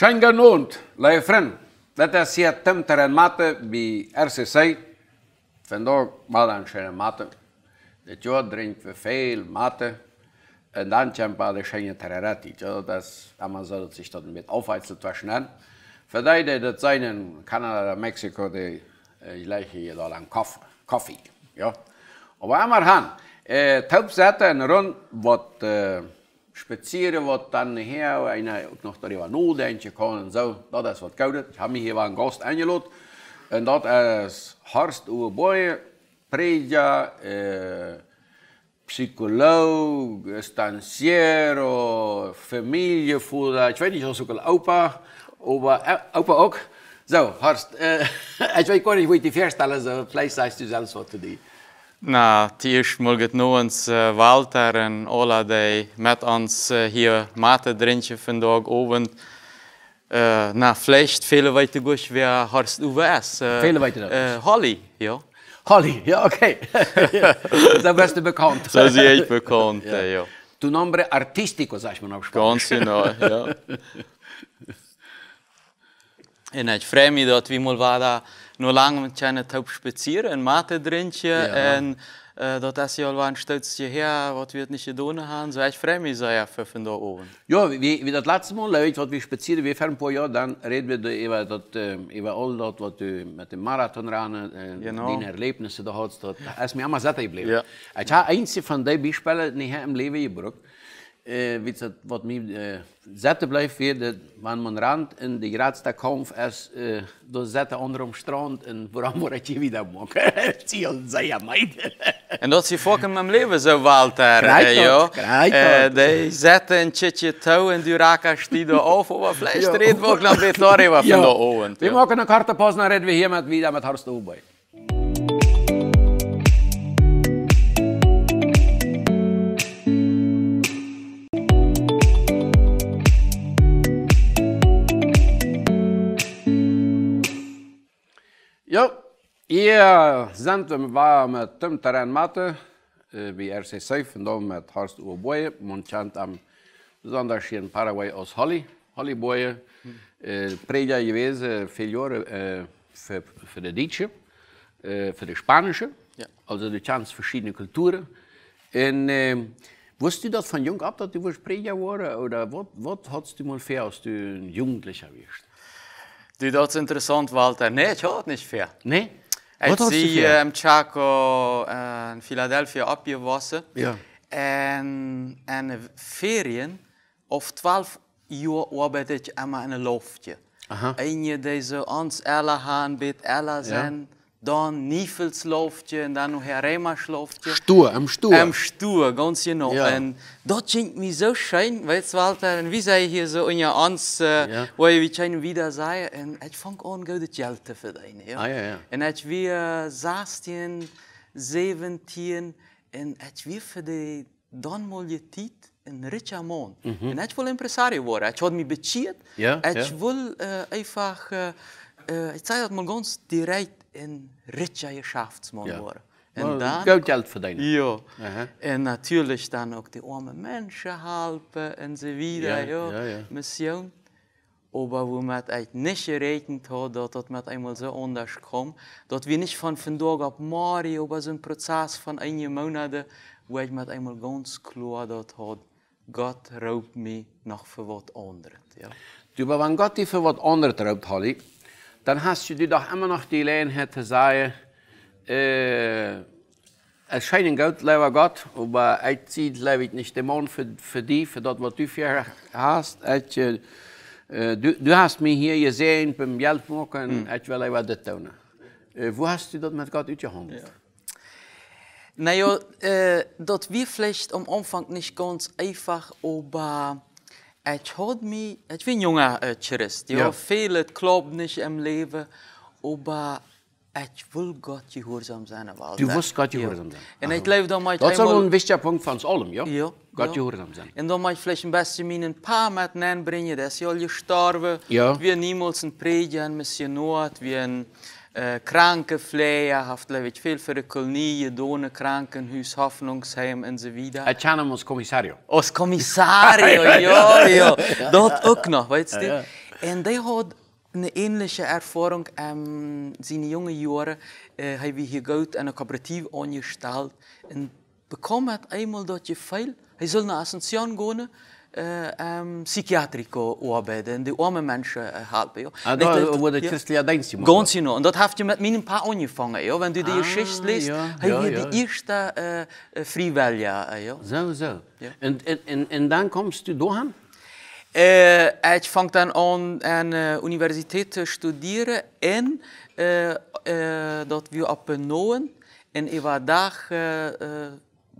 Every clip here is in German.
Shanga Nund, lei fren, dat hier Tempteren tem teren mate bi RCC, wenn du mal an schöne mate, de jo drinkt we viel mate, und dann champa de schöne tererati, jo das amman soll sich dort mit aufheizelt waschen an, verdeide dat seinen Kanada, Mexiko, die gleiche eh, hier da lang Kaffee, ja. Aber einmal haben, äh, taub zette rund, was äh, eh, spazieren, wat dann her en eh, nog darüber nachdenken kann und so. Das ist was Gaudet. Ich habe mich hier einen Gast eingeladen. Und das ist Horst Uwe Boy, Prediger, äh, psycholoog, stanciero, eh, familie Ik weet niet, ich opa. Opa, eh, opa ook. Zo, Horst. ik weet niet hoe die verstellen, zo, vielleicht sagst du te Na, tieši mulget nuans äh, Walter en Ola dei met ons äh, hier mate von vandaag avond. Uh, na vielleicht viele weite gusch wer Horst Uwe S. Uh, äh, viele weite uh, Holly, ja. Holly, ja, okay. da wirst du bekannt. So sehe ich bekannt, ja. ja. Tu nombre artistico, sagt man auf Spanisch. Ganz genau, ja. Und ich freue mich, wie wir mal wieder nur lange mit einer het hoop spazieren en mate drinkje. Ja. En äh, dort ist ja ein stolz hierher, was wir nicht getan haben. So, ich freue mich sehr für von da oben. Ja, wie, wie das letzte Mal, Leute, was wir spazieren, wir fahren ein paar Jahre, dann reden wir über, das, ähm, über all das, was du mit dem Marathon ran, äh, genau. deine Erlebnisse da hast. Das ist mir immer satt geblieben. Ja. Ich habe eins von den Beispielen nicht im Leben gebraucht. äh, eh, was mir äh, eh, sitzen bleibt, wird, wenn man in die letzte Kampf, ist, äh, eh, da sitzen andere am Strand und woran wir ich wieder machen. Sie und sie meid. En dat zie je in mijn leven zo, Walter. Krijg Äh, Die zetten een tjitje touw en die raken stieden af op een We maken een korte pauze en reden we hier met wieder met Harst Ja, centrum var med tömtarrenmöte vid äh, RC Seif, då med Harst Oboje, Monchant am besonders in Paraguay aus Holly, Hollyboje, mm. Äh, Preja gewesen, viele Jahre äh, für, für die Deutsche, für die Spanische, also du kannst verschiedene Kulturen. Und äh, wusstest du das von jung ab, dass du Preja warst, oder was, was hattest du mal für, als du ein Jugendlicher wirst? das ist interessant, Walter. Nein, ich hatte nicht fair. Nee? Als die um, Chaco en eh, Philadelphia op je wassen. Ja. En, en ferien of 12 uur arbeid je allemaal in een loftje. En je deze ons alle gaan, bit ella zijn. dann Niefelsloftje und dann noch Herema-Schloftje. Stur, am Stur. Am Stur, ganz genau. Ja. Und das klingt mir so schön, weißt du, Walter, und wie sei hier so in der ans, äh, ja. wo ich schon wieder sei, und ich fange an, gute Geld zu verdienen. Ja? Ah, ja, ja. Und ich wir 16, 17, und ich wir für die dann mal die Zeit ein richer Mann. Mhm. Und ich will Impresario werden. Ich habe mich bezieht. Ja, ich ja. will äh, eh, einfach... Äh, uh, jeg sier at man går direkte en rikje i skjaftsmålet ja. vårt. Godt hjelp for deg. Jo. Uh -huh. En naturlig stand og det åme menneskehalp, en så videre, ja, jo. Ja, ja. Misjon. Og bare hvor med et nisje reiten til at det med en så ånders kom, at vi ikke fann for en dag opp mari, og bare sånn prosess fann en måned, hvor jeg med en måned gans klo at det godt råp meg nok for vårt åndret. Ja. Du bare var en godt i for vårt åndret råp, Halli. dann hast du doch immer noch die Gelegenheit zu sagen, äh, es scheint Geld, lieber Gott, aber ich ziehe, lebe ich nicht Mond für, für dich, für das, was du für hast. Ich, äh, du, du hast mich hier gesehen beim Geld machen, hm. ich will lieber das tun. Äh, wo hast du das mit Gott uitgehandelt? Ja. Naja, äh, das wie vielleicht am Anfang nicht ganz einfach, aber Het houdt mij, het vind jongen uitgerust. Ja. ja. Veel, het klopt im Leben, aber ich will Gott gehorsam sein. Du wirst Gott gehorsam sein. Und ich glaube, Das ist ein wichtiger Punkt von uns allem, ja? Ja. Gott ja. gehorsam sein. Und dann möchte ich vielleicht am besten mir ein paar mit einbringen, dass ich alle gestorben, ja. wie niemals ein Prediger, ein Missionar, wie ein... kranke haftle haft je viel für de Kolonie, Done, Krankenhaus, Hoffnungsheim und so weiter. Er als commissario. Als commissario, ja, ja. Dat ook nog, weißt je. En die had een ähnliche Erfahrung in ehm, zijn jonge jaren. äh, wie hier Geld in een coöperatief aangesteld en bekomt hij einmal dat je veel, Hij soll naar Ascension gaan um, eh, ehm, psichiatrico uarbeidet, die arme mensen äh, Ja. Nou. Ah, da das, wurde ja. christliche Dienste gemacht? Ganz genau. Und das habt ihr mit meinem Paar angefangen. Ja. Wenn du die ah, geschiedenis leest ja, haben wir ja, die eerste äh, eh, Freiwilligen. Ja. zo so. Ja. Und, und, und dann kommst du dahin? Uh, ik vang dan aan aan de uh, universiteit te studeren en uh, dat we op Noen en ik was daar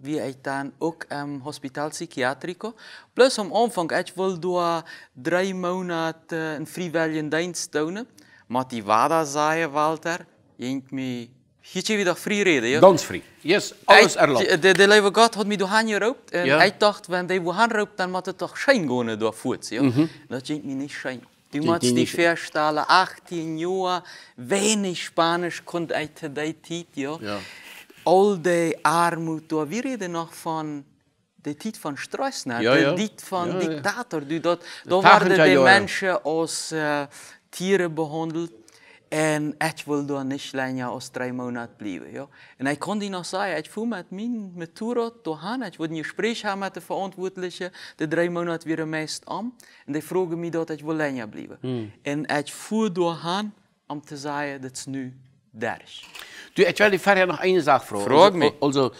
vi ai tan ook um, hospital psychiatrico. Plus am Anfang, ik wil door drie maanden uh, een vrijwillige dienst tun. Maar die wada zei Walter, ich me, je wieder frei reden. Ganz frei. Yes, alles erlaubt. De, de lieve God had me doorheen geroopt. En ja. ik dacht, wenn die wohan roopt, dan moet het toch schijn gaan door voet. Ja? Mm Das Dat denk me niet Du musst dich feststellen, 18 Jahre, wenig Spanisch konnte ich zu dieser Zeit, ja. ja. die armoede, door. we reden nog van de tijd van Stroessner, ja, ja. de tijd van ja, dictator. daar werden de mensen als eh, tieren behandeld. En ik wil dan niet langer als drie maanden blijven. En ik kon die nog zeggen, ik voel met mijn met Toerat Ik wilde een gesprek hebben met de verantwoordelijke, de drie maanden weer meest aan. En die vroegen mij dat ik wil langer blijven. Hmm. En ik voer doorgaan om te zeggen, dat is nu. Derg. Du, ich will dich vorher noch eine Sache fragen. Frag also, mich. Also,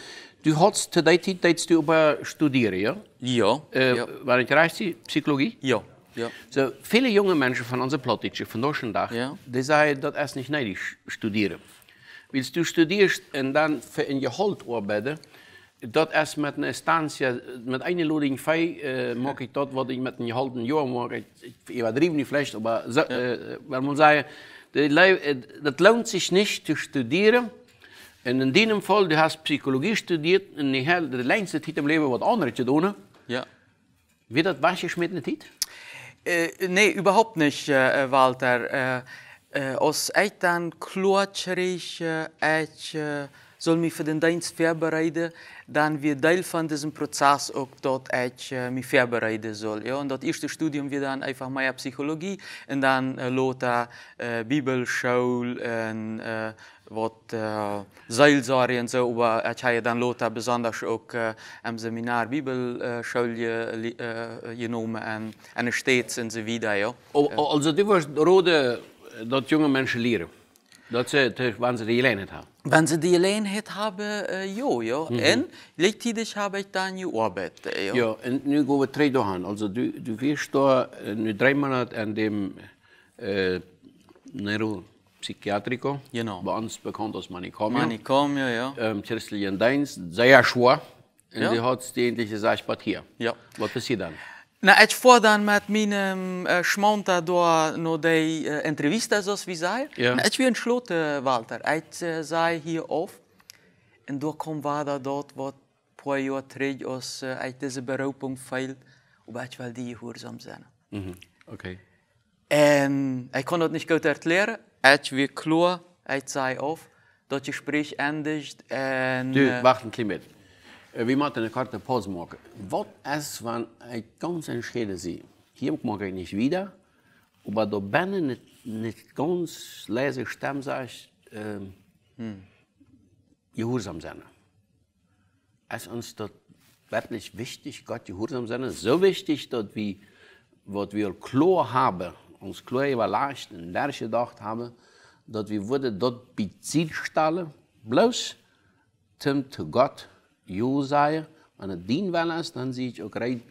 du hast zu der Zeit, du über studieren, ja? Ja. Äh, ja. War ich richtig? Psychologie? Ja. ja. So, viele junge Menschen von unserer Plattdeutsche, von deutschen ja. die sagen, das ist nicht neidisch studieren. Willst du studierst und dann für ein Gehalt arbeiten, das ist mit einer instantie, mit einer loading vijf, uh, äh, maak ich dat wat ik met een half jaar maak. Ik, ik, ik drie niet fles, maar zo, ja. uh, maar moet zeggen, Eh, dat lohnt sich nicht zu studieren. En in die geval, du hast Psychologie studiert en je hebt de laatste tijd im Leben wat anderes te Ja. Wie das wahrgeschmiert nicht? Äh, eh, nee, überhaupt nicht, äh, Walter. Äh, äh, aus Eltern klotschrig, soll mich für den Dienst vorbereiten, dann wird Teil von diesem Prozess auch eh, dort ich eh, äh, mich vorbereiten soll. Ja? Und das erste Studium wird dann einfach mehr Psychologie und dann äh, eh, Lothar äh, Bibelschule und äh, äh, Seilsari und so, aber ich habe dann Lothar besonders auch äh, im Seminar Bibelschule äh, genommen und, und stets und so weiter. Ja. Also du warst Rode, dass junge Menschen lernen? Dat ze, dus wanneer die gelegenheid haben. Wenn sie die gelegenheid haben, uh, ja. ja. Mm -hmm. En leegtijdig heb ik dan gearbeitet. Ja. Äh, ja, en nu gaan we drie dagen. Also, du, du wirst da äh, nu drei Monate an dem äh, Neuropsychiatrico. Genau. Bei uns bekannt als Manicomio. Manicomio, ja. Ähm, christlichen Dienst, sehr schwer. Und ja. die hat die endlich Sache hier. Ja. Was passiert dann? Na, ați fost dan mit mine äh, schmonta doa no de äh, entrevista so wie sei. Ja. Ați wie entschlot Walter. Äh, ați sei hier auf. Und da kommt war da dort wat po jo trig os ați diese Beraubung fehlt. Und ich will die gehorsam sein. Mhm. Okay. Ähm, ich kann das nicht gut erklären. Ich will klar, ich sei auf. Das Gespräch endigt. Du, äh, warte ein bisschen Vi äh, maken eine korte pauze maken. Wat is van ik kan zijn schede Hier mag ik niet weer, maar daar ben ik nicht ganz leise stem ich, äh, hm. gehorsam sein. Es ist uns dort wirklich wichtig, Gott gehorsam sein, so wichtig, dass wir, was wir klar haben, uns klar überlegt und nachgedacht haben, dass wir wurde dort bezieht stellen, bloß zum zu Gott user en het eens, dan zie je ook rein,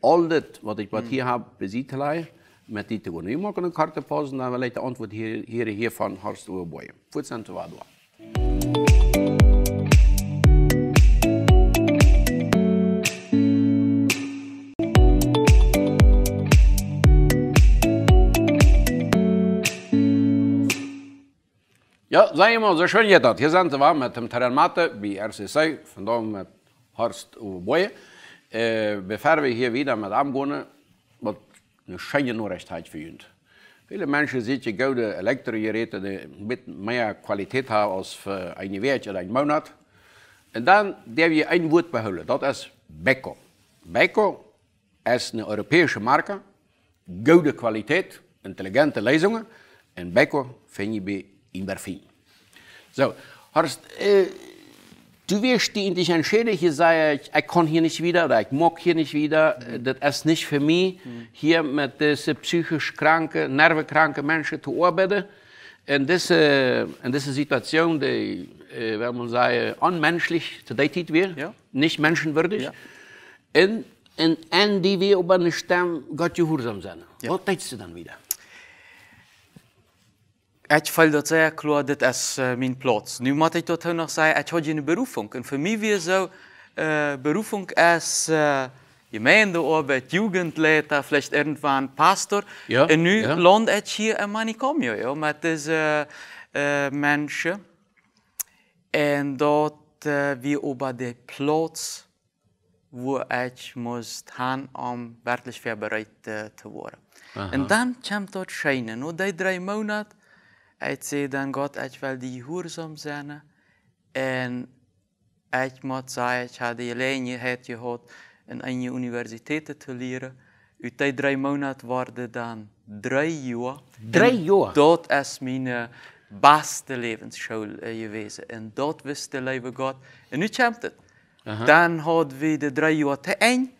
al dit wat ik wat mm. hier heb bezit, met die te gaan. Nu maken een kartenpauze en dan wil ik de antwoord hier, hier, hiervan hartstikke boeien. Voedsel en te waardoor. Ja, zijn so schön schönheid. Hier zijn we met hem Terran Matte bij RCC, vandaag met Horst Äh, Bevor we hier wieder met aangaan, wat een schöne Nachricht für uns. Viele Menschen sehen gouden Elektrogeräte, die een beetje meer kwaliteit hebben als voor een week of een maand. En dan dürfen je een woord behouden, dat is Beko. Beko is een Europese merk, gouden kwaliteit, intelligente Leisungen. En Beko vind je bij in Berlin. So, Horst, äh, du wirst die in dich entschädigen, ich sage, ich, ich kann hier nicht wieder oder ich mag hier nicht wieder, äh, das ist nicht für mich, hier mit diesen psychisch kranken, nervenkranken Menschen zu arbeiten. In dieser, in dieser Situation, die, äh, wenn man sagt, unmenschlich gedatet wird, ja. nicht menschenwürdig, ja. in, in, in die wir über eine Stamm Gott gehorsam sind. Ja. Was tätst du dann wieder? egyfajta det dit es min plats. Nu måste jag ta och säga je jag har eh, eh, eh, en berufung. Och wie mig är så uh, berufung är uh, jugendleider, vielleicht irgendwann pastor. en nu ja. land ik hier in manicomio ja, met deze uh, mensen. En dat uh, we over de plaats waar ik moest gaan om werkelijk voorbereid uh, te worden. En dan kwam dat schijnen. Na die drie maanden Egy széden gat egyfeldi húrzom zijn en egy matzá egy hadi lényi hetje in en universiteit te leren. Ut die drie maanden worden dan drie jaar. Drie jaar? Dat is mijn eh, beste levensschool eh, geweest. En dat wist de lieve God. En nu komt het. Dan hadden we de drie jaar te eind.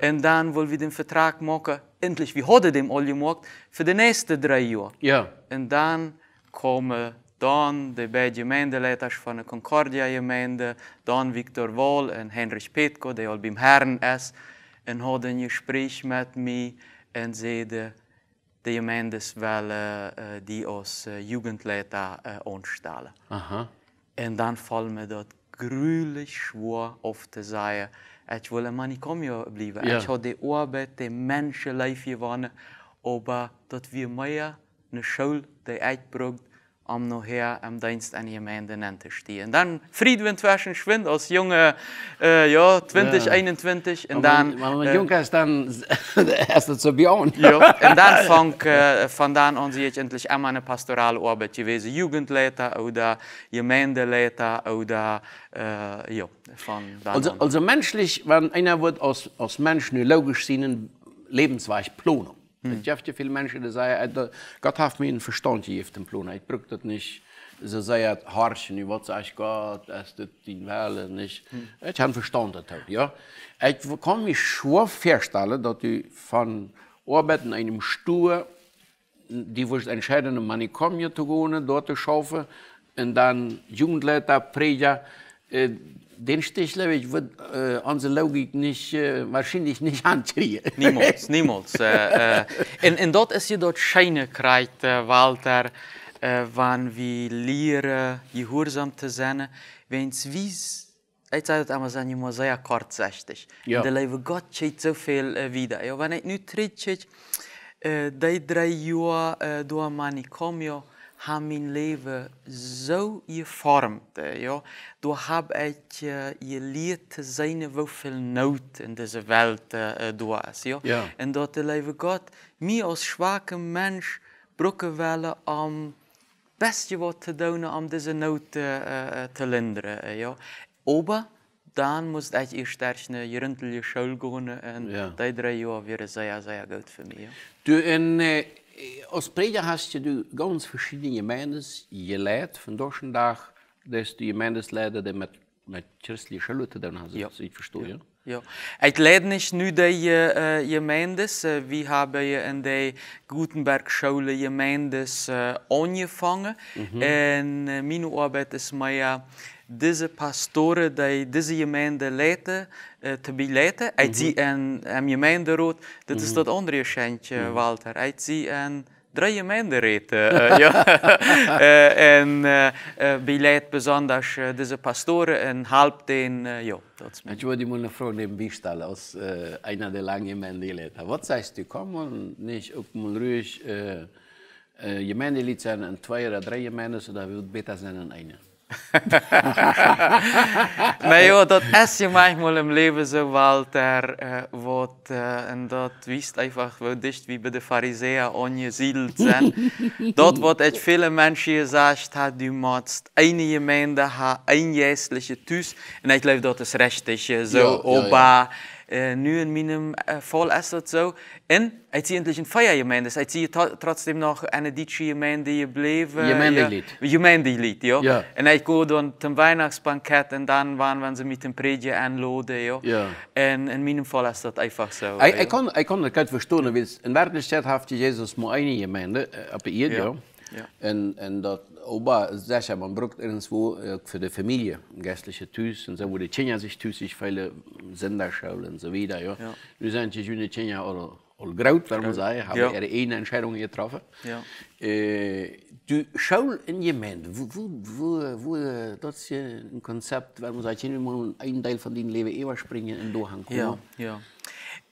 En dan willen we een vertrag maken. Endlich, we hadden hem al gemaakt voor de nächste drie jaar. Ja. En dan komen dann eh, eh, die beiden gemeendeleiders von der concordia Gemeinde, dann Viktor Wol und Heinrich Petko, der auch beim Herrn ist, und hadden ein Gespräch mit mir und zeiden, die Gemeinde is die als Jugendleiter eh, anstellen. onstellen. Aha. En dan valt me dat gruwelijk schwer auf zu sagen, ich will een manicommio blijven. Ja. habe die Arbeit, die de mensenleven gewonnen, aber dat wir mehr eine Schule, die einbringt, um noch nachher im Dienst an die Gemeinde Und Dann Friedwind zwischen Schwind als junge, äh, eh, ja, 20, ja. 21 und dann... Wenn man äh, jung ist, dann ist es so beyond. ja, und dann fang, äh, von dann an sehe ich endlich immer eine pastorale Arbeit gewesen, Jugendleiter oder Gemeindeleiter oder, äh, eh, ja, von dann also, an. also menschlich, wenn einer wird als, als Mensch nur logisch sehen, Lebensweich Plonung. Tjefte hm. viele Menschen die sagen, äh, Gott hat mir einen Verstand hier auf dem Plan. Ich brauche das nicht. Sie sagen, harschen, ich wollte sagen, Gott, es tut die Welle nicht. Hm. Ich habe verstanden. Ja? Ich kann mich schon vorstellen, dass ich von Arbeit in einem Stuhl, die wo ich entscheidende Manikomie zu gehen, dort zu schaffen, und dann Jugendleiter, Prediger, äh, den Stich, glaube ich, würde äh, unsere Logik nicht, äh, wahrscheinlich nicht ankriegen. Niemals, niemals. äh, äh, und, und dort ist jedoch schöne Kreid, äh, Walter, äh, wenn wir lernen, gehorsam zu sein, wenn es wie ich sage immer, sind immer sehr kurzsichtig. Ja. Der Leben Gott steht so viel äh, wieder. Ja, wenn ich nicht richtig äh, die drei Jahre äh, durch meine komme, ja, haben mein Leben so geformt. Ja? Du habe ich äh, gelernt, sehen, wie viel Not in dieser Welt äh, da ist. Ja? ja. Und dort der lebe Gott, mir als schwacher Mensch, brücken wollen, am beste was zu tun, um diese Not äh, eh, zu eh, lindern. Ja? Aber dann muss ich je sterk je rentel je school gaan. En ja. die drie jaar weer zeer, zeer goed voor mij. Du, in, äh, als prediger hast je ganz verschiedene gemeentes geleid. Von de dag dass je gemeentes leiden die mit, met christelijke Leute te doen hebben. Also ja. Dat ik verstehe. Ja. Ja. het niet nu de je We eh, hebben dus, eh, je in de Gutenberg-Schule Gemeindes äh, eh, angefangen. Mhm. En mijn arbeid Arbeit ist deze pastoren die deze gemeente leiden, uh, te beleiden. Hij mm -hmm. en, en gemeenteraad, dat mm -hmm. is mhm. dat andere schijntje, mhm. Walter. Hij zie en drei je reden. Uh, eh, eh, ja. uh, en uh, beleidt besonders diese pastoren und halb den, Uh, ja, dat Entschuldigung, eine Frage im Bistal aus einer der langen Gemeindeleiter. Was heißt, die kommen nicht auf ruhig äh, Gemeindeleiter sind, zwei oder drei Gemeinden, so da wird besser sein als eine. nee joh, dat je manchmal im leven so, Walter. der äh, was äh, und einfach, wo dicht wie bij de Pharisäern angesiedelt zijn. Dat wat veel viele Menschen gesagt hat, du machst eine Gemeinde, ha een jährliche Tus. en ich glaube, dat ist dus richtig. So, ja, ja, ja. äh, nu in meinem äh, Vollasset so. Und ich sehe endlich eine Feiergemeinde. Ich sehe trotzdem noch eine deutsche Gemeinde geblieben. Gemeindelied. Ja, Gemeindelied, ja. ja. Und ich gehe dann zum Weihnachtsbankett und dann waren wenn sie mit dem Prediger anladen. Ja. ja. Und in meinem Fall ist das einfach so. Ich, ja. ich kann, ich das verstehen, weil in Wirklichkeit hat Jesus nur eine Gemeinde, aber ihr, ja. ja. Ja. En, en dat oba, zeg man brookt irgendwo eh, voor de familie, geestliche thuis. En zo worden Tjenja zich thuis, ik vele Senderschaulen en zo wieder. Ja. Ja. Nu zijn ze junge Tjenja oder Graut, wenn man sagen, haben ja. ihre eine Entscheidung getroffen. Ja. Äh, eh, du schau in jemand, wo, wo, wo, wo eh, das ist ein Konzept, wenn man sagt, ich will einen Teil von deinem Leben überspringen und Dohan. Ja, ja.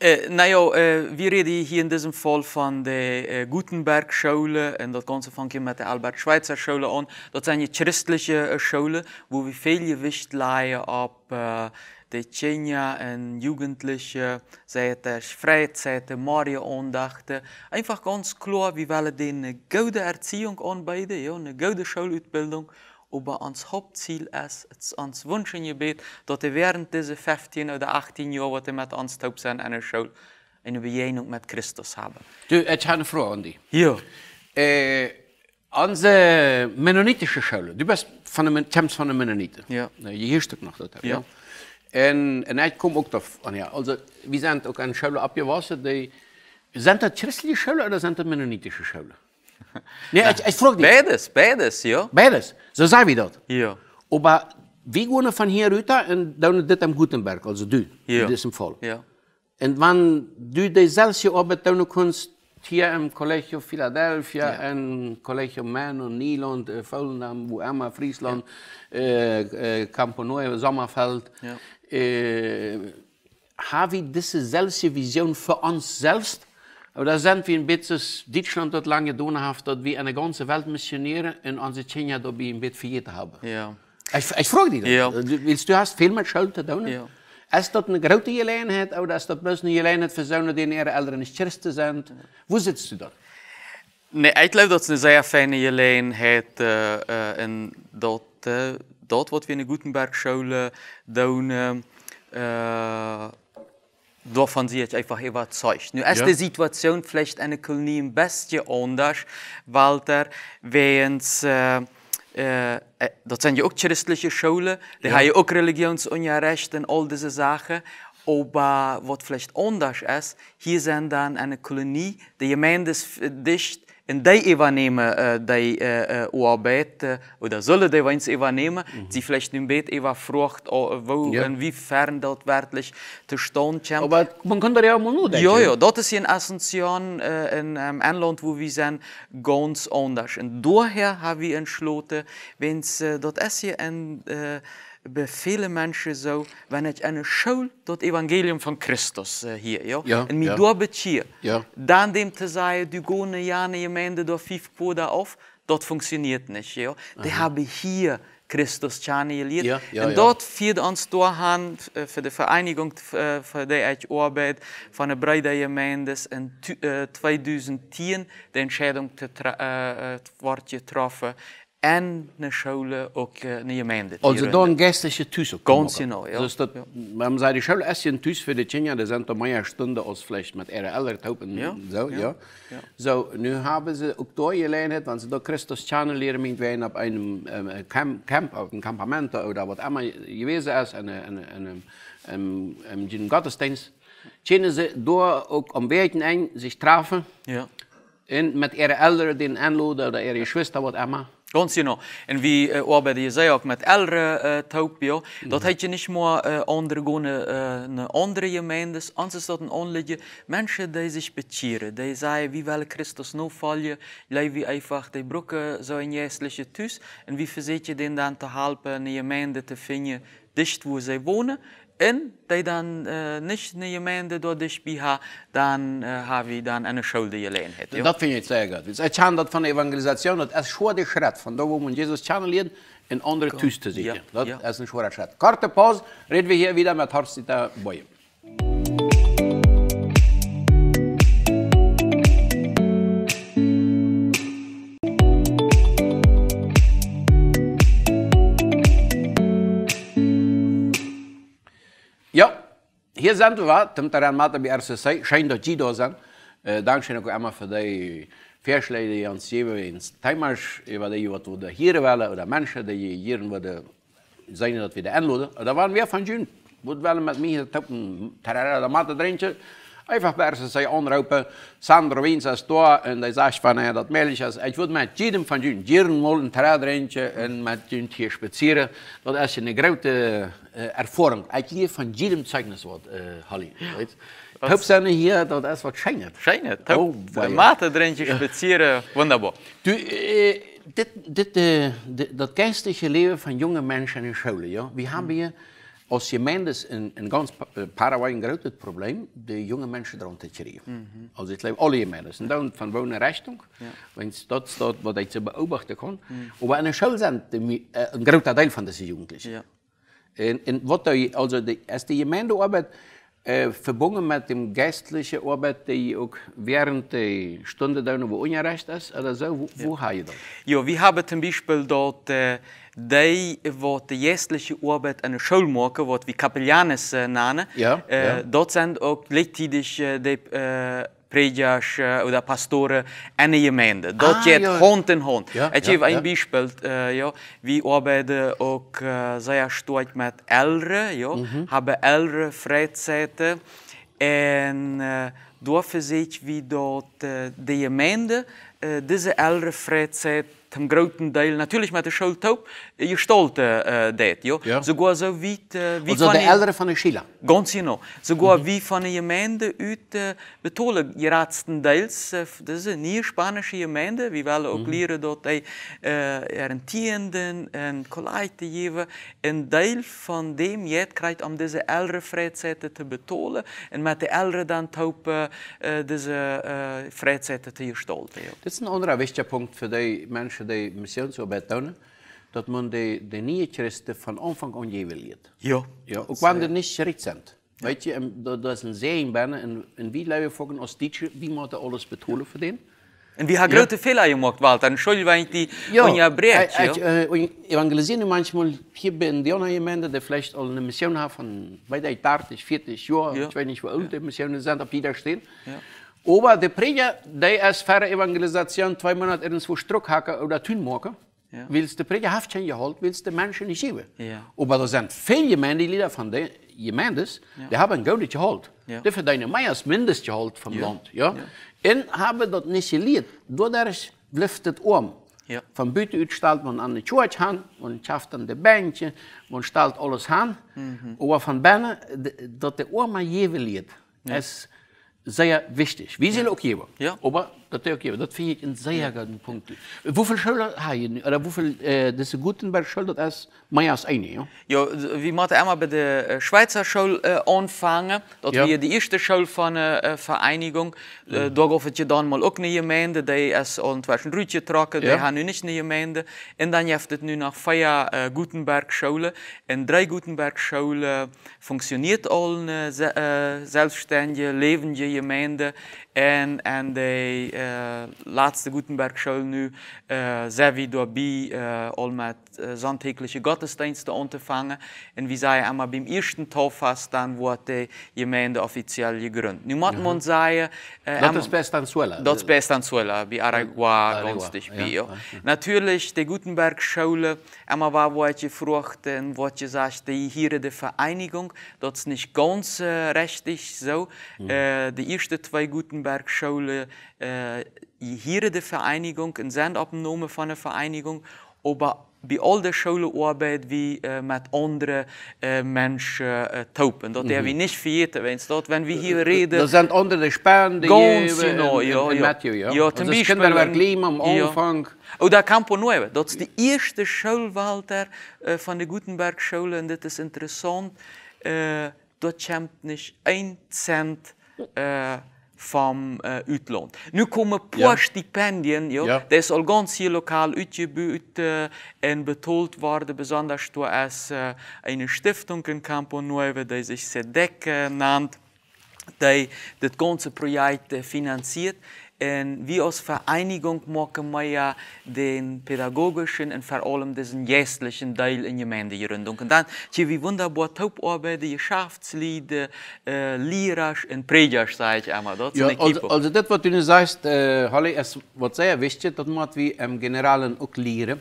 Äh, eh, naja, äh, eh, wir reden hier in diesem Fall von der äh, eh, Gutenberg-Schule und das Ganze fängt mit der Albert-Schweitzer-Schule an. Das sind die christliche äh, Schulen, wo wir viel Gewicht legen auf äh, die Kinder und Jugendlichen, sei es der Freizeit, der Marienandachten. Einfach ganz klar, wir wollen denen eine gute Erziehung anbieten, ja, eine gute Schulausbildung. aber ans Hauptziel ass ans Wunschen gebet, dat de während deze 15 oder 18 jaar wat met ans Taupp zijn en Schoul een Beéung met Christus haben. Du et een vraag an die. Hier. Äh, onze mennonitische Schoule. Du bist van Temps van de Mennoniten. Ja. Nou, je hirstuk nog dat. Ja. ja. En, en ik kom ook daarvan. aan. Oh, ja. Also, wie zijn ook aan scholen opgewassen? Die, zijn de christelijke scholen of zijn de mennonitische scholen? Nee, ja. ich, ich frage dich. Beides, beides, ja. Beides. So zijn wie dat, Ja. Aber wie gehen van hier runter und dann das am Gutenberg, also du, ja. in diesem Fall. Ja. en wenn du dir selbst hier arbeitest, dann kannst hier im Collegio Philadelphia, ja. im Collegio Manon, Nieland, eh, Vollendam, wo immer, Friesland, ja. äh, eh, äh, eh, Sommerfeld. Ja. Äh, haben wir diese selbe Vision für uns selbst? Aber da sind wir ein bisschen, Deutschland dort lange getan, dass wir eine ganze Welt missionieren und unsere Kinder dabei ein bisschen te haben. Ja. Ich, ich frage dich, ja. willst du hast viel mit Schulden zu tun? Ja. Ist das eine große Gelegenheit oder ist das bloß eine Gelegenheit für die in ihre Eltern nicht Christen sind? Ja. Wo sitzt du dort? Nee, ik geloof dat het een zeer fijne gelegenheid en dat, wat we in de äh, Gutenberg-scholen doen, davon sie ich einfach überzeugt. Nur ist die Situation vielleicht eine Kolonie ein bisschen anders, weil der weens, äh, äh, äh, dat zijn ja ook christelijke scholen, die ja. hebben ook religionsonrecht en al deze zaken. Oba wat vielleicht anders ist, hier sind dann eine Kolonie, die Gemeinde ist dicht, în dai eva nehme eh, dai eh, eh, arbeit oder sollen die weins eva nehme sie vielleicht im bet eva frucht oh, wo ja. inwiefern dort wörtlich zu stehen kommt. aber man kann da ja mal nur denken ja ja das ist in Ascension äh, in ähm, ein Land wo wir sind ganz anders und daher haben wir entschlossen wenn es äh, dort ist hier ein äh, bij vele mensen zo. wenn ich een Schul das Evangelium van Christus eh, hier, ja, ja und mich ja. hier, ja. dann dem zu zeggen, du gehst ja eine Gemeinde durch fünf Quoten auf, das funktioniert nicht, ja. Die Aha. haben hier Christus geleerd. Ja, ja, und dort führt uns durchhan für die Vereinigung für die ich Arbeit von der Breite in 2010 de Entscheidung wordt getroffen en naar schule och uh, nya Also Alltså de gäster är tusen Ganz ja. Dus dat, ja. Man de själv är en thuis voor de kinja, det sind mer stunder als met met era äldre Ja. So, ja. nu hebben ze ook da gelegenhet, want ze da Christus Channel leren. irgendwann auf einem Camp, Camp, auf einem Kampament oder was immer gewesen ist, in een een een Gottesdienst, kunnen ze da auch am Werken ein, zich treffen. Ja. met mit elder, die den oder ihre Schwester, wat allemaal. Ganz genau. Und wie äh, je ich auch mit älteren äh, Taubio. Das mhm. hat ja nicht nur äh, andere, gone, äh, eine andere Gemeinde, sonst ist das ein Anliegen. Menschen, die sich betieren, die sagen, wie will Christus noch fallen, wie einfach die Brücke so in jährliche thuis Und wie versucht ihr denen dann zu helfen, eine Gemeinde zu finden, dicht wo sie wohnen. in dan uh, niet naar je meende door de spiegel, dan uh, ich je dan een schuldige gelegenheid. Ja? Dat vind je zeer goed. Dus het gaat dat van evangelisatie, dat is gewoon de schritt. Van daar moet Jezus channelen in andere Tüste te zitten. Ja, dat ja. is een schwere schritt. Korte pauze, reden wir hier wieder mit Horst Boyen. Äh, hier zijn we, Hierzantová, tentokrát máte by RSSI, šajn do tí dozan, dankzij ook allemaal voor die versleden die ons geven in Timers, wat die wat hier willen, of de mensen die hier worden, zijn dat we de inloden. Dat waren we van June. Moet wel met mij een tarara, dat maat het Einfach bersen sie anrufen, Sandro Wins ist da und dann sagst von ihr, das Mädchen ist, ich würde mit jedem von ihnen jeden mal ein Terrain und mit ihnen hier spazieren. Das ist eine grote uh, Erfahrung. Ich gehe von jedem Zeugnis, was uh, Halli, ja. Hauptsache hier, das ist was scheinert. Scheinert. Oh, der Mate drinje spazieren, wunderbar. Du, äh, dit, dit, äh, dit, dat geistige Leben von jungen Menschen in Schule, ja? wie haben hm. hier... Hm. Mendes een, een ganz eh, Paraguay een groot probleem. De jonge mensen eronder te krijgen. Mm -hmm. Also, ich glaube, alle Menschen. Ja. Und von welcher Richtung? Ja. Wenn es dort steht, was beobachten kann. Mhm. Aber in der Schule sind die, äh, ein großer Teil von diesen Jugendlichen. Ja. Und, und was die, also die, als die Gemeindearbeit äh, verbunden mit dem geistlichen Arbeit, die auch während der Stunde da noch Unrecht ist, oder so, wo, ja. wo habe ich das? Ja, wir haben zum Beispiel dort. Äh, eh, die wat de geestelijke arbeid en de school maken, wat wie kapellanes uh, eh, namen, ja, uh, ja. dat zijn ook leeftijdig uh, de eh, predikers of pastoren en de gemeente. Dat ah, gaat ja. hand in hand. Ik geef een voorbeeld. ja. Wie arbeiden ook zeer stuit met ouderen, ja. Mm -hmm. hebben ouderen en door verzet wie dat de gemeente deze ouderen tijd dem groten Teil natürlich mat der Schultaupp gestalten eh, äh, eh, dat jo ja. so go so weit, äh, eh, wie so de älterre van de Schiller ganz genau so go mhm. wie van de Gemeinde ut äh, betole geradsten Deels äh, se nie spanische Gemeinde wie well ook mhm. leren dat ei äh, er een tienden en kolleite jewe een deel van dem jet krijt om deze älterre Freizeiten te betolen en met de älterre dann taupe äh, diese äh, Freizeiten te gestalten. Jo. Das ist ein anderer wichtiger Punkt für die Menschen de každej miesiącu obetony, dat men de, de nieuwe christen van omvang onjeweerd. Ja. Ja, ook wanneer eh, niet recent. Ja. Weet je, en dat, dat is een zeen binnen en, en wie leven volgens als teacher, wie moet alles betalen voor den? En wie heeft grote Fehler gemacht, Walter? en wenn ich die ja. je breche. Ja, ich, eh, manchmal hier in der Gemeinde, die vielleicht al een missie haben van weiß ich, 30, 40 Jahren, ja. weet niet hoe oud alt die Missionen sind, ob die Ja. Oba de preja, de es färre evangelisation två månader ens för oder eller tunnmåka. Ja. Vilst de Prediger haften sen gehållt, vilst de människan i sive. Ja. Aber da sind viele människor lider från de gemeentes, ja. die haben gode gehållt. Ja. De fördenar mejas mindest gehållt från ja. land. Ja. ja. En haben dat nisilit, då deres lüftet om. Ja. Von Büte aus stellt man an die Church han, man schafft an die Bändchen, man stellt alles han. Mhm. Aber von Berne, dat der Oma jewe lied. Ja sehr wichtig. Wiesel Okiebo, ja. Ober Dat okay, dat fir sehr séier Punkt. Wofel Schëler haien oder wofel äh, eh, dese Gutenberg schëldert ass mai ass eine. Jo, ja? ja, wie mat Ämmer be de eh, Schweizer Schoul äh, eh, anfange, dat ja. wie de echte Schoul van äh, Vereinigung ja. äh, do goffet je dann mal ook ne Gemeinde, déi ass anwerschen Rütje trake, déi ja. han nu nicht ne Gemeinde. En dann jeftet nu nach feier äh, Gutenberg Schoule en drei Gutenberg Schoule funktioniert all äh, selbstständige, lebende Gemeinde En, en de uh, laatste Gutenberg-school nu uh, zijn we daarbij uh, om met zontägliche Gottesdienste anzufangen. Und wie sei einmal beim ersten Tauffest, dann wurde die Gemeinde offiziell gegründet. Nun muss man sagen... Äh, das ist Bestanzuela. Das ist Bestanzuela, bei Aragua, günstig bei. Ja. Natürlich, die Gutenberg-Schule, einmal war welche Fruchten, welche sagt, die hier die Vereinigung, das ist nicht ganz äh, eh, richtig so. Mhm. Äh, eh, die ersten Gutenberg Wittenberg-Schule, äh, eh, hier die Vereinigung, in zijn Abnahme van de Vereinigung, aber bij al de scholen arbeid wie äh, met andere äh, mensen äh, taupen. Dat mm haben we mhm. niet vergeten, weet dat. Wenn wir hier reden... Dat zijn andere span die Ganz je genau, in, ja, in, ja. Matthew, ja? Ja, zum Beispiel... Dat am Anfang. Ja. Oder Campo Nuevo. Dat is de eerste Schulwalter äh, van de Gutenberg-Schule. En dit is interessant. Äh, dort komt niet een cent... Äh, vom eh, äh, utland. Nu komen på stipendien. Ja. ja. Det zal ganz hier lokal uitgebuurt und betont worden, besonders door als äh, eine stiftung in Campo Nueve, die sich SEDEC uh, äh, nannt, die das ganze project finanziert wie aus Vereinigung machen wir ja den pädagogischen und vor allem diesen jährlichen Teil in Gemeindegründung. Und dann haben wir wunderbar Taubarbeiten, Geschäftslieder, äh, eh, Lehrer und Prediger, sage ich einmal. Das ja, also, also das, was du sagst, äh, Holly, ist was sehr wichtig, dass man wie im Generalen auch lehren,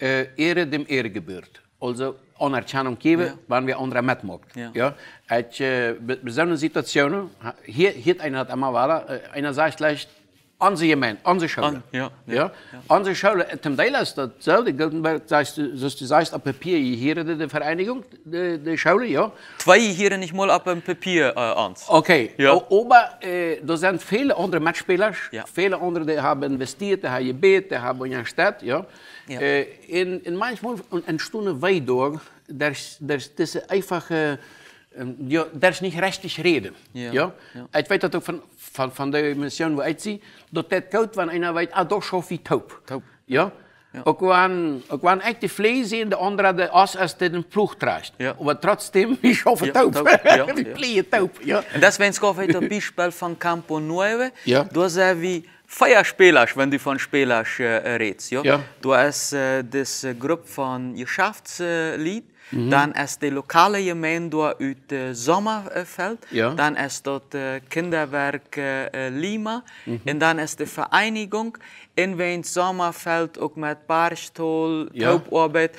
äh, Ehre dem Ehre gebührt. Also anerkennung geven, ja. wenn wir andere mitmachen. Ja. Ja? äh, eh, besondere Situationen, hier, hier einer einmal war, einer eh, sagt gleich, anseemen, aan zich houden. An, ja, ja, ja. Aan zich houden. Äh, Ten dele is datzelfde Gildenberg, das heißt, das du sagst, ab Papier hier de Vereinigung, de, de Schaule, ja. Zwei hier nicht mal ab Papier äh, an. Okay, ja. aber äh, da sind viele andere Matchspieler, ja. viele andere, die haben investiert, die haben gebeten, die haben ja gestellt, ja. ja. Äh, in, in manchmal entstehen Weidor, das, das, das einfache. Ähm, ja, daar is niet rechtlich reden. Ja, ja. ja. Ik weet dat ook van, van, van de mission waar uitzie, dat dit koud van een weet, ah, toch schof je taub. Taub. Ja? ja. Ook wann, ook wann echt die Vlees in de andere de as als dit een ploeg draagt. Ja. Maar trotzdem, wie schoffen ja, taub. Ja, wie pleien taub. Ja. En dat wenn es heute ein Beispiel von Campo Nueve, ja. da sind wie Feierspielers, wenn du von Spielers äh, eh, redest. Ja? Ja. Du hast äh, eh, das Gruppe von Geschäftslied, eh, Mhm. Dan is de lokale gemeente uit het Sommerveld. Dan is dat eh, kinderwerk eh, eh, Lima. Mhm. En dan is de vereniging in Wijn Sommerveld ook met Ja. hulparbeid.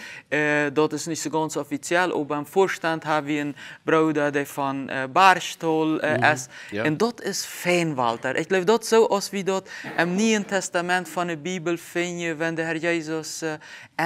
dat is niet zo ganz officieel. Ook een voorstand hebben we een broeder die van uh, paarstol mm -hmm. is. Ja. En dat is fijn, Walter. Ik leef dat zo als wie dat in het Nieuwe Testament van de Bijbel je wanneer de Heer Jezus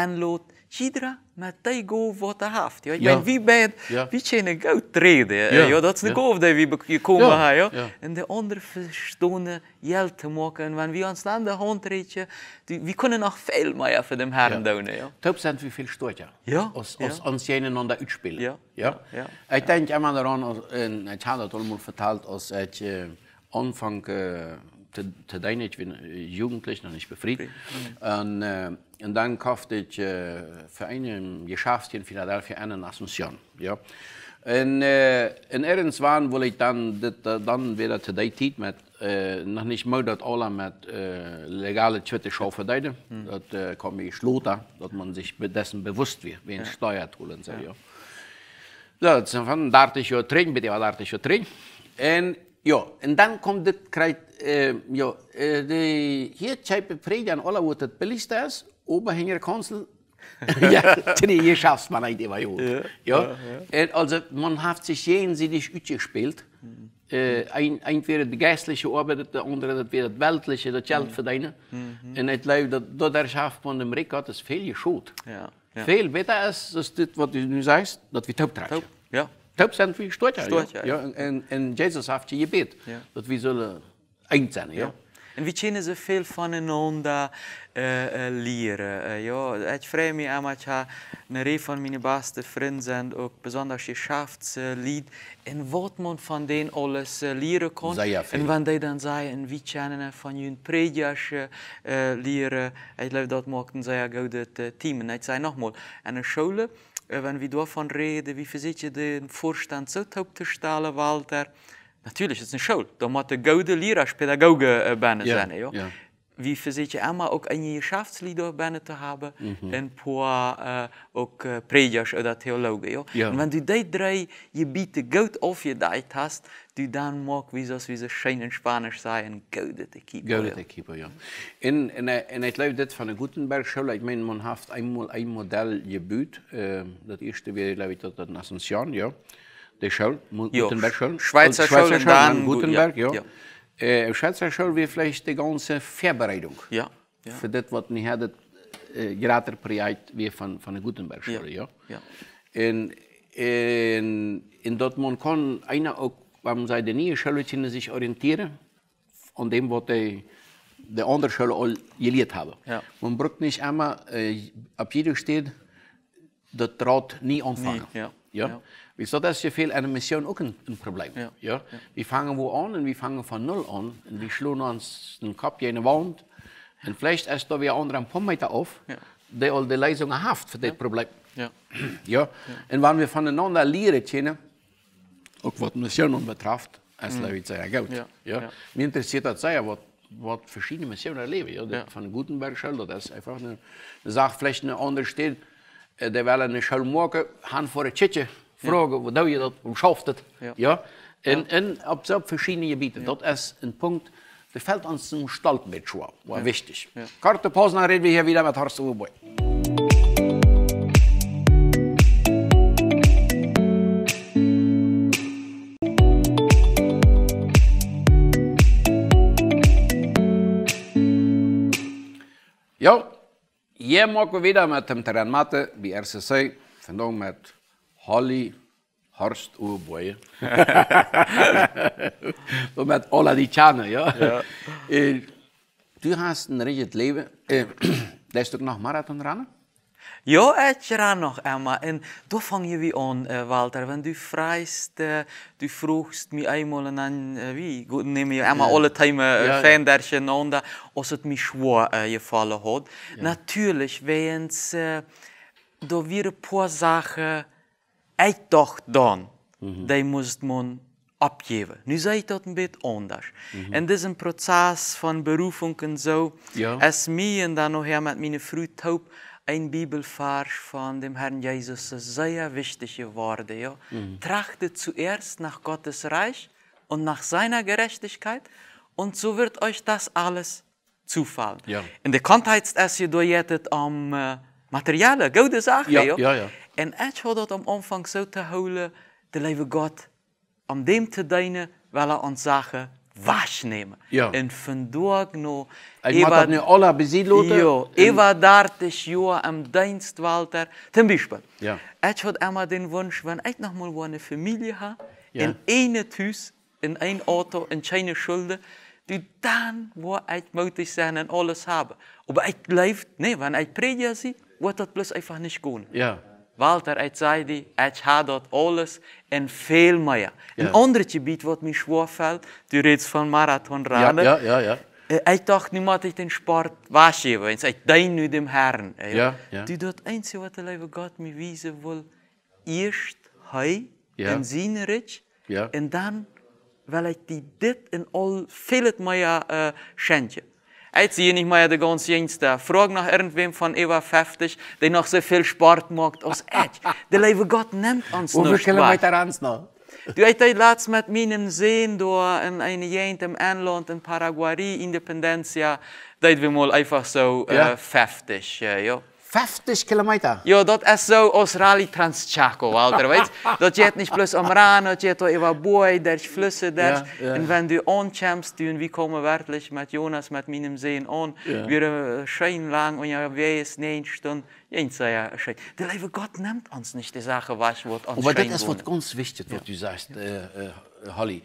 uh, Chidra, maar they go what they have. Ja. Ik ja. wie bent, ja. wie zijn een goud treden. Ja. Ja, dat is een ja. die we komen ja. Ja. ja. En de andere verstonden geld te maken. En wenn wir uns dann de hand reden, wir können noch veel meer voor dem Herrn ja. doen. Ja. Top sind wir viel stolzer. Ja. Als, als ja. uns jenen an der Utspielen. Ja. Ja. ja. ja. Ik denk immer daran, als, en ik had het allemaal verteld, als ik äh, Anfang ich bin äh, jugendlich noch nicht befriedigt. Mhm. Und, äh, und, dann kaufte ich äh, für ein Geschäft in Philadelphia einen Ascension. Ja. Und, äh, in Ehrenswahn wollte ich dann, dit, dann wieder today Tiet mit, äh, noch nicht mal das alle mit äh, legale Twitter Show verdeiden. Hm. Das äh, kommt mir schlotter, dass man sich dessen bewusst wird, wie ein ja. steuert holen Ja. Ja. So, dann dachte ich, ja, trinken, bitte, was dachte ich, ja, trinken. Ja, en dan komt het, krijgt, uh, ehm, ja, uh, eh, de, hier krijgt Fredian alle wat het billigste, oberhänger ja, hier schafft man niet even Ja, ja. Also, man heeft zich jenseits ausgespielt. Mhm. Uh, Eén, eh, ein wäre die geistliche andere dat wäre het weltliche, dat Geld hmm. verdienen. Hmm. En het ich dat dass das Herrschaft von dem Rick is veel viel geschult. Ja, ja. Viel besser ist, als dit wat du nu sagst, dat we het Ja zijn voor Stortja. Stortja, ja. ja. En, en Jezus heeft je gebed. Dat we zullen eind zijn, ja. En we kennen ze veel van en onda eh, eh, leren. ja. Ik vreemd me aan dat een van mijn beste vrienden zijn, ook bijzonder geschaftslied. En wat man van den alles eh, leren kon. En wanneer dan zei, en we kennen van hun predjas leren. Ik geloof dat maakten zij ook het team. En ik zei nogmaals, en een scholen. Äh, wenn wir davon reden, wie ihr den Vorstand so taub zu stellen, Walter. Natürlich, es ist eine Schule. Da muss der guter Lehrer als Pädagoge äh, sein. Ja? Ja wie verzet immer auch eine in zu haben binnen te hebben mm -hmm. en voor theologen. Ja? Ja. En wenn du diese drei Gebiete gut aufgeteilt hast, du dann mag, wie das wie es schön in Spanisch sei, ein gutes Equipo. Gutes Equipo, ja. Und ja. ich glaube, das von der Gutenberg-Schule, ich meine, man hat einmal ein Modell gebaut, äh, eh, das erste wäre, glaube ich, das in Ascension, ja. Die Schule, Gutenberg-Schule. Schweizer, oh, Schweizer Schule, dann Gutenberg, ja. ja äh, schätze Schule wie vielleicht die ganze Vorbereitung ja, ja. für das, was wir hatten, äh, gerade Projekt wie von, von der Gutenberg Schule. Ja. Ja. ja. Und, in, in Dortmund kann einer auch, wenn man die neue Schule sich orientieren an dem, was die, die andere Schule all gelehrt haben. Ja. Man braucht nicht einmal, äh, ab jeder steht de Draht niet anfangen. Nee, ja. Ja? ja. Dus dat is veel en de mission auch ein, een probleem. Ja. ja. We vangen wo an und wir fangen von null an. En we slaan ons een kopje in de wand. Und vielleicht is er weer onder een pommeter af, die al de Lösungen heeft voor dit probleem. Ja. ja. Und wenn wir voneinander lernen kennen, ook wat missionen betrifft, ist mm. het zeer goed. Ja. Ja. Mij interessiert das sehr, was wat verschiedene Missionen erleben. Ja. ja. Von Gutenberg Schell, das ist einfach eine Sache, vielleicht eine andere Stelle, Eh, terwijl een schelmoeke gaan voor een chitje vragen, wat doe je dat, hoe schafft het? Ja. En, en op zo verschillende gebieden. Dat is een punt, der fällt uns zum Staltbettschwau, war wichtig. Ja. Korte Pause, dann reden wir hier wieder mit Horst Uwe Ja, je mogu weer met hem Terrenmatte bij RCC, vandaag met Holly Horst Urboy. met met Ola die Chane, ja. ja. du hast een richtiges leven. Äh, eh, lässt du Marathon rennen? Jo, ett eh, gör nog, Emma. En då fang je wie aan eh, Walter. Wenn du fragst, du eh, vroegst eenmaal einmal und wie äh, je nehmen alle tijden äh, ja, Fan ja. därseinander, och att mig schwor äh, gefallen hat. Natuurlijk, Natürlich, wenn's, äh, wir paar Sachen, ich doch dann, die man abgeven. Nu zei ik dat een beetje anders. Mm En dit proces van berufing en zo. Ja. Als mij en dan nog ja, met mijn vrouw taub, ein Bibelvers von dem Herrn Jesus ist sehr wichtige Worte. Ja? Mhm. Trachtet zuerst nach Gottes Reich und nach seiner Gerechtigkeit und so wird euch das alles zufallen. Ja. In der Kontext, ist es door het om uh, äh, materiële, goede zaken. Ja, ja, ja. En ik hoor dat om omvang zo te houden, de leven God, om dem te dienen, wel ons zagen važnima. Jo. Äh, in funduagno... Ali ima tudi ola Ja. Ich war da, ich war am Walter. Zum Beispiel, ja. ich hatte immer den Wunsch, wenn ich noch mal eine Familie habe, ja. in einem Haus, in einem Auto, in keine Schulden, die dann, wo ich mutig sein und alles habe. Aber ich bleibe, nee, wenn ich Prediger sehe, wird das bloß einfach nicht gehen. Ja. Walter, ich sage dir, ich habe dort alles und viel mehr. Ja. Ein anderes Gebiet, das mir schwerfällt, du redest von Marathonrennen. Ja, ja, ja, ja. Eh, ich dachte, nicht mehr, ich den Sport waschen Ich deine nur dem Herrn. Eh, ja, ja. Du, das Einzige, was der liebe Gott mir weisen will, erst hei, ja. in seine Rich, ja. und dann will ich dir das in all viel mehr äh, eh, schenken. Als sie nicht mehr der ganz Jüngste. Frag nach irgendwem von über 50, der noch so viel Sport macht als ich. der liebe Gott nimmt uns nicht. wir viele Kilometer ans noch? Du hast letztens mit meinem Sehen da in einem Gegend im Anland in Paraguay, Independencia, da wir mal einfach so äh, ja. äh, 50. ja. 50 kilometer. Jo, dat ist so aus rally transchaco, Walter, weet Dat je het niet plus om rano, je het over boy, der flussen, der. Ja, ja. En wenn du onchamst, doen wie komen werkelijk met Jonas, mit meinem Sehen on. Ja. Wir schön lang, und ja, wij is neun stunden. Ja, schön. der liebe Gott nimmt uns nicht die Sache, was wird uns Aber das ist was ganz wichtig, was du sagst, äh, äh, Holly.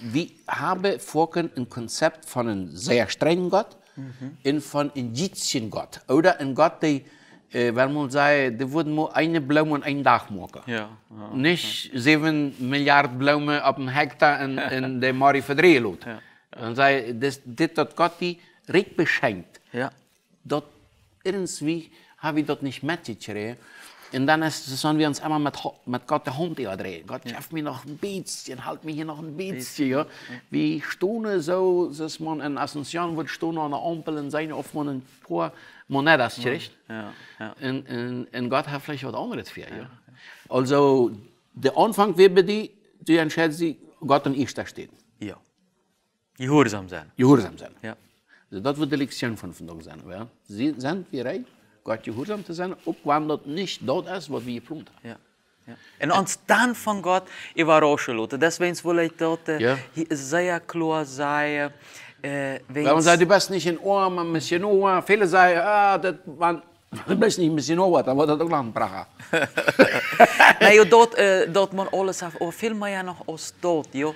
Wir haben vorhin ein Konzept von einem sehr strengen Gott, mhm. und von einem Jitschen Gott. Oder ein Gott, der äh wenn man sei de wurden nur eine Blume und ein Dach machen. Ja, ja. Nicht ja. 7 Milliard Blume auf dem Hektar in in der Mari verdrehlot. Ja. Ja. Und sei das dit dort Gott die rick beschenkt. Ja. Dort irgendwie habe ich dort nicht mehr Und dann ist, sollen wir uns immer mit, mit Gott der Hund drehen. Gott, schaff mir noch ein bisschen, halt mich hier noch ein bisschen. Ja. Wie Stunde so, dass man in Asunción wird Stunde an der Ampel in sein auf ein paar Monedas kriegt. Ja. Ja. Und, und, und Gott hat vielleicht was anderes für. Ja. ja. Also, der Anfang wird bei dir, du entscheidest dich, Gott und ich da stehen. Ja. Gehorsam sein. Gehorsam sein. Ja. Also, das wird die Lektion von Sonntag sein. Ja. sind wir rein? Jerusalem te zu sein, waarom dat niet dat is wat we gepland hebben. Ja. Ja. En ons dan van God überrascht. Deswegen will ich dort ja. sehr klar sein. Äh, Warum seid ihr best nicht in Ohren, ein bisschen Ohren? Viele sagen, ah, das waren باش ماشي نوات هذا دوك راهم ook lang dat, nee eh, dat man alles af, of oh, veel meer ja nog als eh, dat, ja,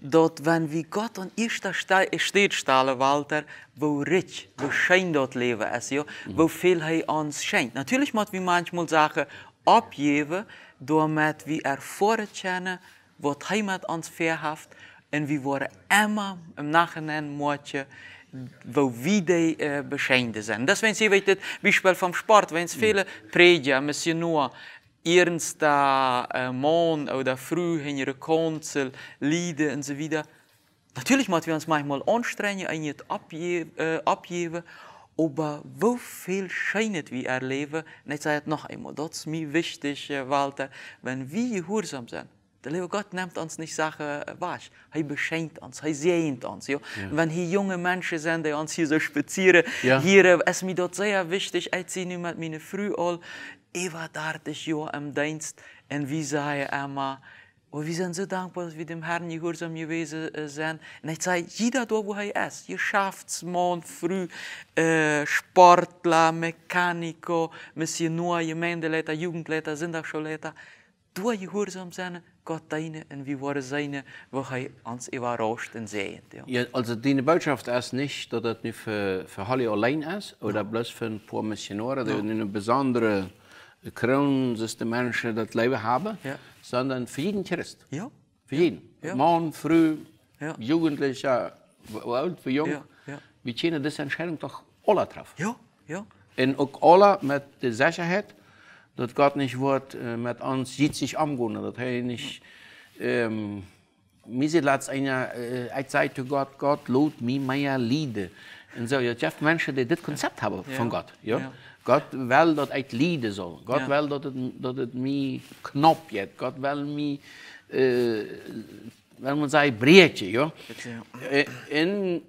dat wenn we God an eerste eh, steht stellen, Walter, wo rich, wo schijn dat leven is, ja, wo mhm. veel hij ons schenkt. natuurlijk moet we manchmal Sachen abgeven, damit we erfahren können, wat hij met ons verhaft, en we worden immer im Nachhinein moetje. wo wie die äh, beschenkt sind. Das, wenn Sie wissen, Beispiel vom Sport, wenn es mhm. viele Prediger, müssen nur ernst da äh, morgen oder früh in ihre Konzel, Lieder und so weiter. Natürlich müssen wir uns manchmal anstrengen und nicht abge äh, abgeben, aber wie viel schönet wir erleben, und ich sage noch einmal, das ist mir wichtig, äh, Walter, wenn wir gehorsam sind, der liebe Gott nimmt uns nicht Sachen äh, wahr. Er beschenkt uns, er sehnt uns. Ja? ja. Wenn hier junge Menschen sind, die uns hier so spazieren, ja. hier äh, ist mir dort sehr wichtig, ich sehe nicht mit meinen Frühen, ich war da das Jahr im Dienst und wie sage immer, und oh, wir sind so dankbar, dass wir dem Herrn gehorsam gewesen äh, sind. Und ich sage, jeder da, wo er ist, Geschäftsmann, früh, äh, Sportler, Mechaniker, Missionar, Gemeindeleiter, Jugendleiter, Sonntagsschulleiter, du gehorsam sein, Gottine und wir waren seine, wo er uns überrascht und sehen. Ja. ja. also deine Botschaft ist nicht, dass das nicht für, für alle allein ist oder no. bloß für ein paar Missionare, die no. eine besondere Kronensystemische das Leben haben, ja. sondern für jeden Christ. Ja. Für jeden. Ja. Mann, früh, ja. Jugendlicher, alt, für jung. Ja. Ja. Wir können diese Entscheidung doch alle treffen. Ja. Ja. Und auch alle mit der Sicherheit, dass Gott nicht wort eh, mit uns sieht sich amgun dass er nicht ähm, mise lat einer eh, äh, Zeit zu Gott Gott lot mi meine Liede und so ja, Jeff Menschen die dit Konzept haben ja. von Gott ja? ja. Gott will dass eit Liede soll Gott ja. will dass het, dat knapp wird. Gott will eh, mi äh, wenn man sei Bretje ja? Bitte, ja. Äh, in,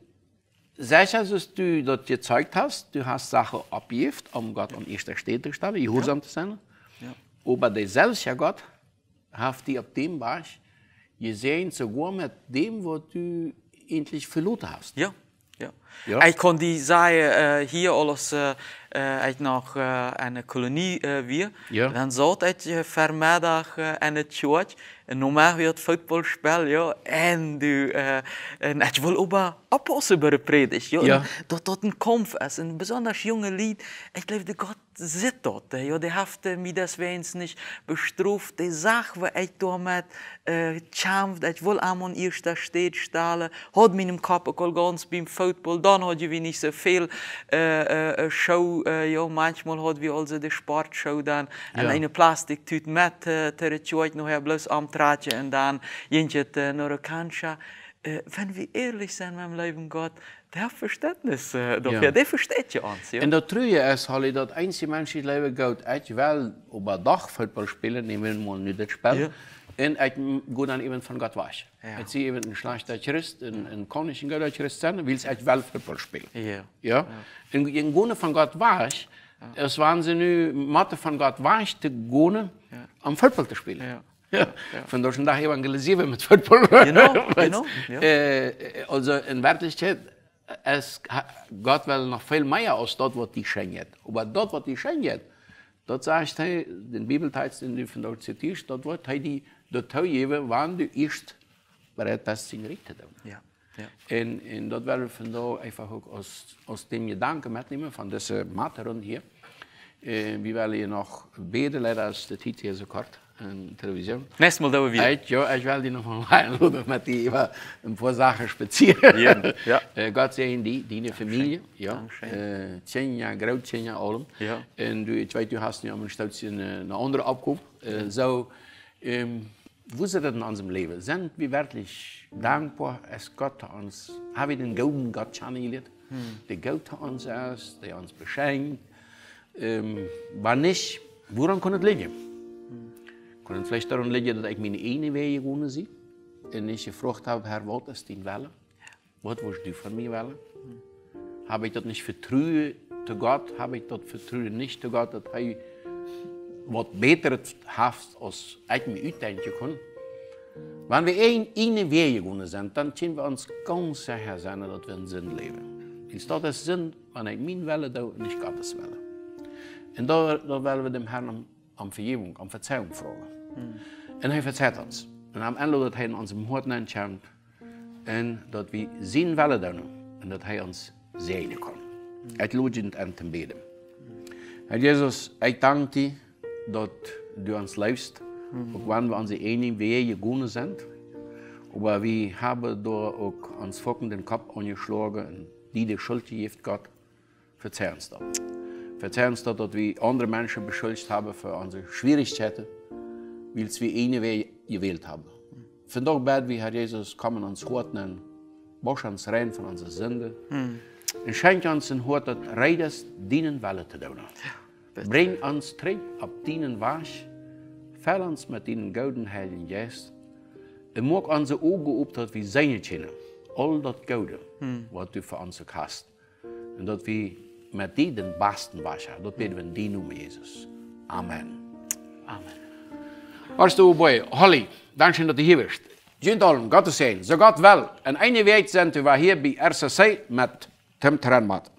Seichens, dass du das gezeigt hast, du hast Sachen abgibt, um Gott an erster Stelle zu stellen, gehorsam zu sein. Ja. Aber der selbst Gott hat dich auf dem Barsch gesehen, sogar mit dem, was du endlich verloren hast. Ja. Ja. Ich kann die sagen, äh, hier alles, äh, äh ich noch äh, eine Kolonie äh, wir, ja. dann sollte ich vermittag eine Church, normal wird Football spielen, ja, und du, äh, und ich will über Apostel predigt. Ja. ja. Dort, dort ein kampf ist, ein besonders junge Lied. Ich glaube, de Gott sieht dort. Ja. Der hat mich deswegen nicht bestraft. Die Sache, die ich damit äh, kämpft. Ich will am an erster Stelle stellen. Hat meinem Kopf ganz beim Football. Dann hat ich nicht so viel äh, äh, Show. Äh, ja, manchmal hat wir also die Sportshow dann ja. und eine Plastiktüte eh, mit. Äh, der noch bloß am Tratschen und dann jentet äh, eh, noch eine Kantschaft äh, wenn wir ehrlich sind mit dem Leben Gott, der hat Verständnis äh, dafür, ja. der versteht ja uns. Ja? Und das Trüge ist, Halli, dass einzige Mensch die Leben Gott, ich will über Dach Fußball spielen, nehmen wir mal nicht das Spiel, ja. Und ich gehe dann eben von Gott weg. Ja. Ich sehe eben ein schlechter Christ, ein, ein konischen guter Christ sein, weil ich will Fußball spielen. Ja. ja. ja. Und ich gehe von Gott weg, es waren sie nu Mathe von Gott weich zu gehen, ja. am Fußball zu spielen. Ja. Ja. ja. Van door vandaag evangeliseren we met voetbal. Genau, genau. Ja. Äh, also in Werklichkeit, es, Gott will noch viel mehr aus dort, was die schenkt. Aber dort, was die schenkt, dort sagst du, hey, den Bibeltext, den du von dort zitierst, dort wird hey, die dort geben, wann du erst bereit bist, zu richten. Ja. Ja. En, en dat willen we vandaag even ook als, als team gedanken mitnehmen, von dieser maat hier. Uh, we willen je nog beden, leider, als de tijd hier zo kort en televisión. Nest Moldovia. Aici, eu aș vrea din online lume mativa în pozache speziell. Ja. ja. Uh, eh, Gott sehen die, deine Familie, ja. Äh, zehn Jahre grau, zehn Jahre allem. Ja. Und du, ich weiß, du hast ja am Stolz eine, eh, eine andere Abkunft. Uh, so, ähm, wo ist das in unserem Leben? Sind wir wirklich dankbar, dass Gott uns, haben wir den guten Gott channeliert? Hm. Der Gott uns aus, der uns beschenkt. Ähm, wann nicht, woran kann es liegen? En vielleicht darum liegt dat ik mijn ene weg gewonnen zie. En als je vroeg heb haar wat is die willen? Wat was du van mij willen? Habe ich das nicht vertrauen zu Gott? Habe ich das vertrauen nicht zu Gott, dass er was Besseres hat, als ich mir ausdenken kann? Wenn wir ein, eine Wege gewonnen sind, dann können wir uns ganz sicher sein, dass wir in Sinn leben. Und das ist Sinn, wenn ich mein Wille tue und nicht Gottes Wille. Und da, da wollen wir dem Herrn um, um Vergebung, um Verzeihung fragen. En hij verzeiht ons. En am Ende dat hij uns moord niet nou entschärft, en dat we zien willen dan. Nou, en dat hij ons sehen kan. Het lodgend en te bidden. Herr Jesus, ik dank u dat u ons luistert. Ook wanneer we onze enige weer je goede zijn. Maar we hebben door ook ons fokken kop ongeslagen. En die de schuld heeft God, verzeih ons dat. Verzeih ons dat, dat we andere mensen beschuldigd hebben voor onze schwierigheden wills wie eine wer gewählt haben. Von doch bad wie Herr Jesus ons ans nemen, bosch ons rein von onze Sünde. En schenk ons een hoort dat rijders dienen willen te doen. Ja, Breng ons terug op dienen was. Vul ons met die gouden heiligen geest. En maak onze ogen op dat we zijn kennen. Al dat gouden hmm. wat u voor ons hast. En dat we met die den basten wassen. Dat bidden we in die noemen, Jezus. Amen. Amen. Waar stoel boy, Holly, dankzij dass du hier bist. Jundalm, God te zijn, zo God wel. En een sind wir hier bei RCC mit Tim Trenmaat.